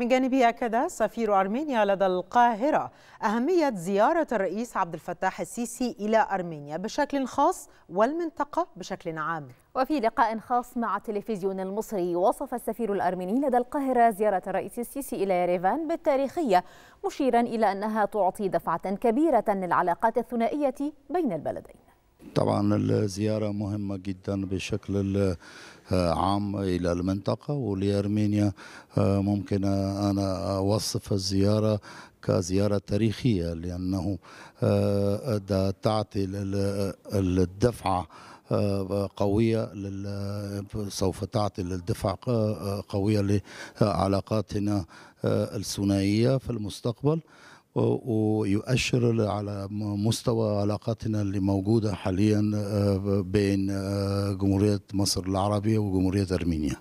من جانبه أكد سفير أرمينيا لدى القاهرة أهمية زيارة الرئيس عبد الفتاح السيسي إلى أرمينيا بشكل خاص والمنطقة بشكل عام وفي لقاء خاص مع التلفزيون المصري وصف السفير الأرميني لدى القاهرة زيارة الرئيس السيسي إلى يريفان بالتاريخية مشيرا إلى أنها تعطي دفعة كبيرة للعلاقات الثنائية بين البلدين طبعا الزيارة مهمة جدا بشكل عام إلى المنطقة ولأرمينيا ممكن أنا أوصف الزيارة كزيارة تاريخية لأنه تعطي الدفعة قوية سوف تعطي الدفع قوية لعلاقاتنا الثنائية في المستقبل ويؤشر على مستوى علاقاتنا اللي موجودة حاليا آه، بين آه، جمهورية مصر العربية وجمهورية أرمينيا